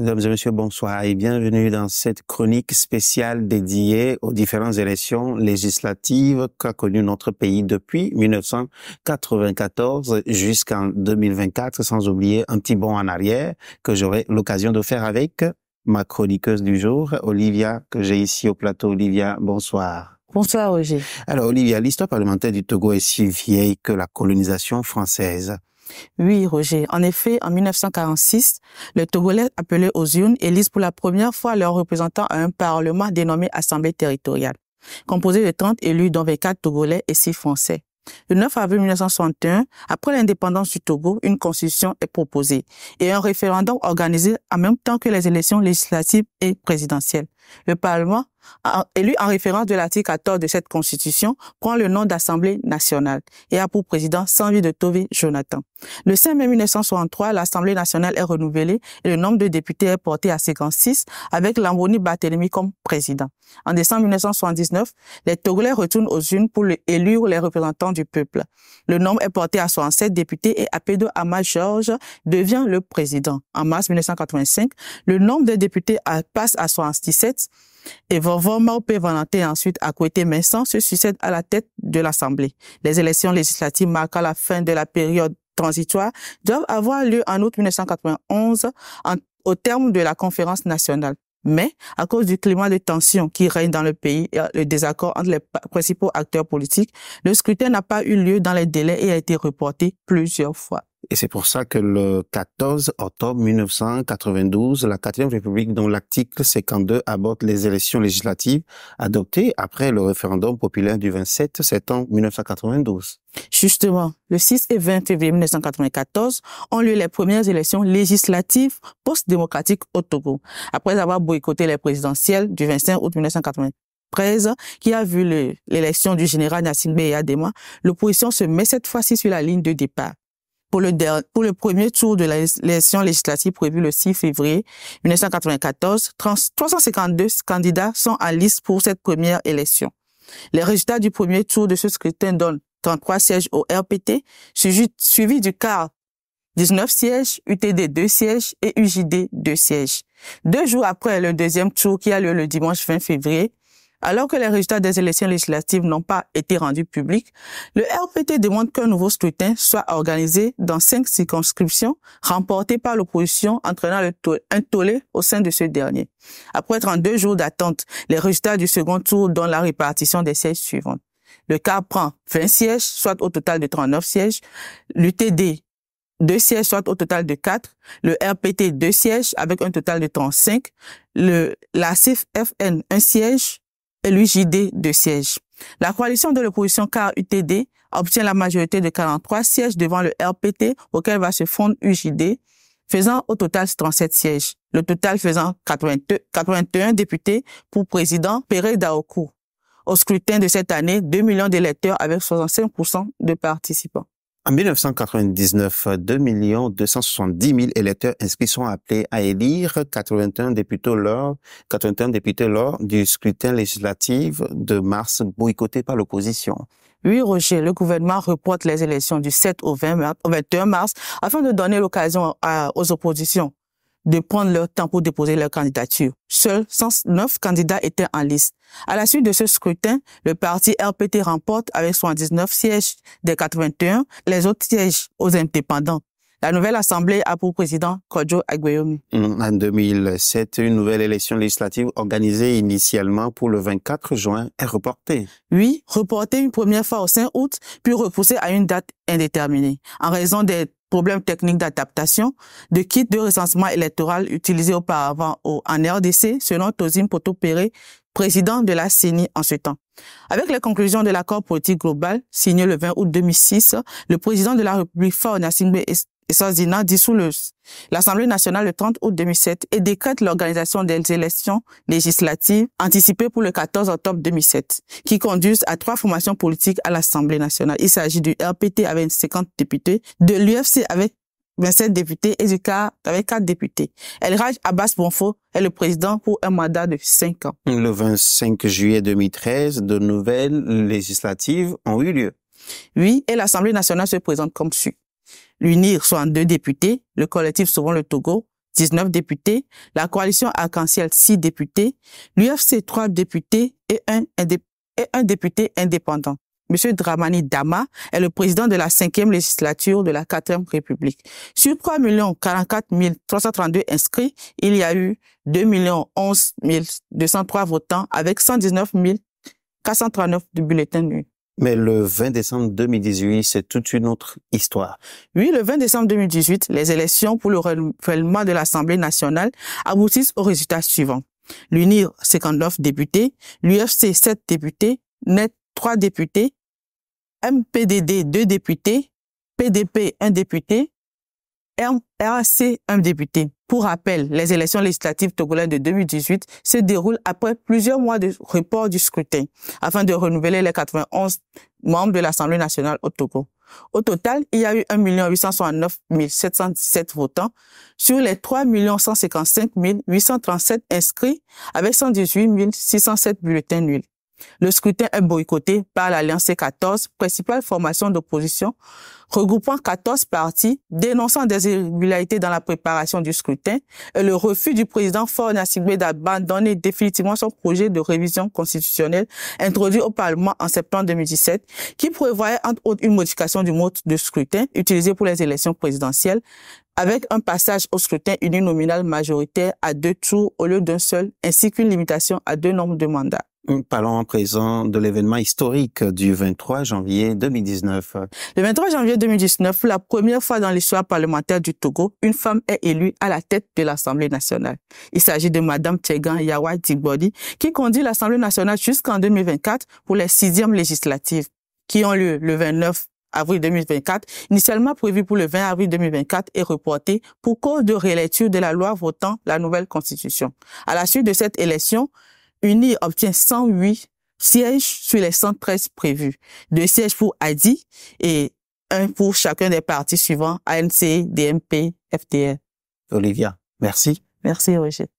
Mesdames et messieurs, bonsoir et bienvenue dans cette chronique spéciale dédiée aux différentes élections législatives qu'a connues notre pays depuis 1994 jusqu'en 2024, sans oublier un petit bond en arrière que j'aurai l'occasion de faire avec ma chroniqueuse du jour, Olivia, que j'ai ici au plateau. Olivia, bonsoir. Bonsoir, Roger. Alors, Olivia, l'histoire parlementaire du Togo est si vieille que la colonisation française. Oui, Roger. En effet, en 1946, le Togolais appelé aux urnes élisent pour la première fois leurs représentants à un parlement dénommé Assemblée territoriale, composé de 30 élus dont 24 Togolais et 6 Français. Le 9 avril 1961, après l'indépendance du Togo, une constitution est proposée et un référendum organisé en même temps que les élections législatives et présidentielles. Le Parlement élu en référence de l'article 14 de cette Constitution, prend le nom d'Assemblée nationale et a pour président Sanvi de Tové Jonathan. Le 5 mai 1963, l'Assemblée nationale est renouvelée et le nombre de députés est porté à 56 avec Lamboni Barthélemy comme président. En décembre 1979, les Togolais retournent aux unes pour élire les représentants du peuple. Le nombre est porté à 67 députés et Apedo Ama george devient le président. En mars 1985, le nombre de députés passe à 77 et Vorvor Maupé Valentin ensuite à côté sans se succède à la tête de l'Assemblée. Les élections législatives marquant la fin de la période transitoire doivent avoir lieu en août 1991 au terme de la conférence nationale. Mais à cause du climat de tension qui règne dans le pays et le désaccord entre les principaux acteurs politiques, le scrutin n'a pas eu lieu dans les délais et a été reporté plusieurs fois. Et c'est pour ça que le 14 octobre 1992, la 4e République, dont l'article 52 aborde les élections législatives adoptées après le référendum populaire du 27 septembre 1992. Justement, le 6 et 20 février 1994 ont lieu les premières élections législatives post-démocratiques au Togo, après avoir boycotté les présidentielles du 25 août 1993, qui a vu l'élection du général Nassim Beyadema, l'opposition se met cette fois-ci sur la ligne de départ pour le, pour le premier tour de l'élection législative prévue le 6 février 1994, 352 candidats sont en liste pour cette première élection. Les résultats du premier tour de ce scrutin donnent 33 sièges au RPT, suivi, suivi du quart 19 sièges, UTD 2 sièges et UJD 2 sièges. Deux jours après le deuxième tour qui a lieu le dimanche 20 février, alors que les résultats des élections législatives n'ont pas été rendus publics, le RPT demande qu'un nouveau scrutin soit organisé dans cinq circonscriptions remportées par l'opposition, entraînant le un tollé au sein de ce dernier. Après 32 jours d'attente, les résultats du second tour donnent la répartition des sièges suivants. Le CAR prend 20 sièges, soit au total de 39 sièges. L'UTD, 2 sièges, soit au total de 4. Le RPT, 2 sièges, avec un total de 35. Le, la CFN, 1 siège, et l'UJD de siège. La coalition de l'opposition CAR-UTD obtient la majorité de 43 sièges devant le RPT auquel va se fondre UJD, faisant au total 37 sièges, le total faisant 81 députés pour président Pérez Daoku. Au scrutin de cette année, 2 millions d'électeurs avec 65% de participants. En 1999, 2 270 000 électeurs inscrits sont appelés à élire 81 députés lors, du scrutin législatif de mars boycotté par l'opposition. Oui, Roger, le gouvernement reporte les élections du 7 au 20 au 21 mars afin de donner l'occasion aux oppositions de prendre leur temps pour déposer leur candidature. Seuls 109 candidats étaient en liste. À la suite de ce scrutin, le parti RPT remporte avec 79 sièges des 81, les autres sièges aux indépendants. La nouvelle assemblée a pour président kojo Agbeyomi. En 2007, une nouvelle élection législative organisée initialement pour le 24 juin est reportée. Oui, reportée une première fois au 5 août, puis repoussée à une date indéterminée en raison des problèmes techniques d'adaptation de kits de recensement électoral utilisés auparavant au, en RDC, selon Tosin poto président de la CENI en ce temps. Avec les conclusions de l'accord politique global signé le 20 août 2006, le président de la République Fauna Nassimbe dissouleuse. L'Assemblée nationale le 30 août 2007 et décrète l'organisation des élections législatives anticipées pour le 14 octobre 2007, qui conduisent à trois formations politiques à l'Assemblée nationale. Il s'agit du RPT avec 50 députés, de l'UFC avec 27 députés et du CAR avec 4 députés. El Raj Abbas Bonfo est le président pour un mandat de 5 ans. Le 25 juillet 2013, de nouvelles législatives ont eu lieu. Oui, et l'Assemblée nationale se présente comme suit. L'UNIR, soit en deux députés, le collectif Sauvons le Togo, 19 députés, la coalition Arc-en-Ciel, 6 députés, l'UFC, 3 députés et un, député indépendant. M. Dramani Dama est le président de la 5e législature de la 4e République. Sur 3 332 inscrits, il y a eu 2 11 203 votants avec 119 439 de bulletins nuls. Mais le 20 décembre 2018, c'est toute une autre histoire. Oui, le 20 décembre 2018, les élections pour le renouvellement de l'Assemblée nationale aboutissent au résultat suivant. L'UNIR, 59 députés, l'UFC, 7 députés, NET, 3 députés, MPDD, 2 députés, PDP, 1 député, RAC un député. Pour rappel, les élections législatives togolaises de 2018 se déroulent après plusieurs mois de report du scrutin, afin de renouveler les 91 membres de l'Assemblée nationale au Togo. Au total, il y a eu 1 869 717 votants sur les 3 155 837 inscrits avec 118 607 bulletins nuls. Le scrutin est boycotté par l'Alliance 14, principale formation d'opposition, regroupant 14 partis, dénonçant des irrégularités dans la préparation du scrutin et le refus du président Ford Nassigbe d'abandonner définitivement son projet de révision constitutionnelle introduit au Parlement en septembre 2017, qui prévoyait entre autres une modification du mode de scrutin utilisé pour les élections présidentielles, avec un passage au scrutin uninominal majoritaire à deux tours au lieu d'un seul, ainsi qu'une limitation à deux nombres de mandats. Parlons en présent de l'événement historique du 23 janvier 2019. Le 23 janvier 2019, la première fois dans l'histoire parlementaire du Togo, une femme est élue à la tête de l'Assemblée nationale. Il s'agit de Madame tegan Yawa Digbodi, qui conduit l'Assemblée nationale jusqu'en 2024 pour les sixièmes législatives, qui ont lieu le 29 avril 2024, initialement prévu pour le 20 avril 2024 et reporté pour cause de réélecture de la loi votant la nouvelle constitution. À la suite de cette élection, Uni obtient 108 sièges sur les 113 prévus, deux sièges pour Adi et un pour chacun des partis suivants, ANC, DMP, FDN. Olivia, merci. Merci, Roger.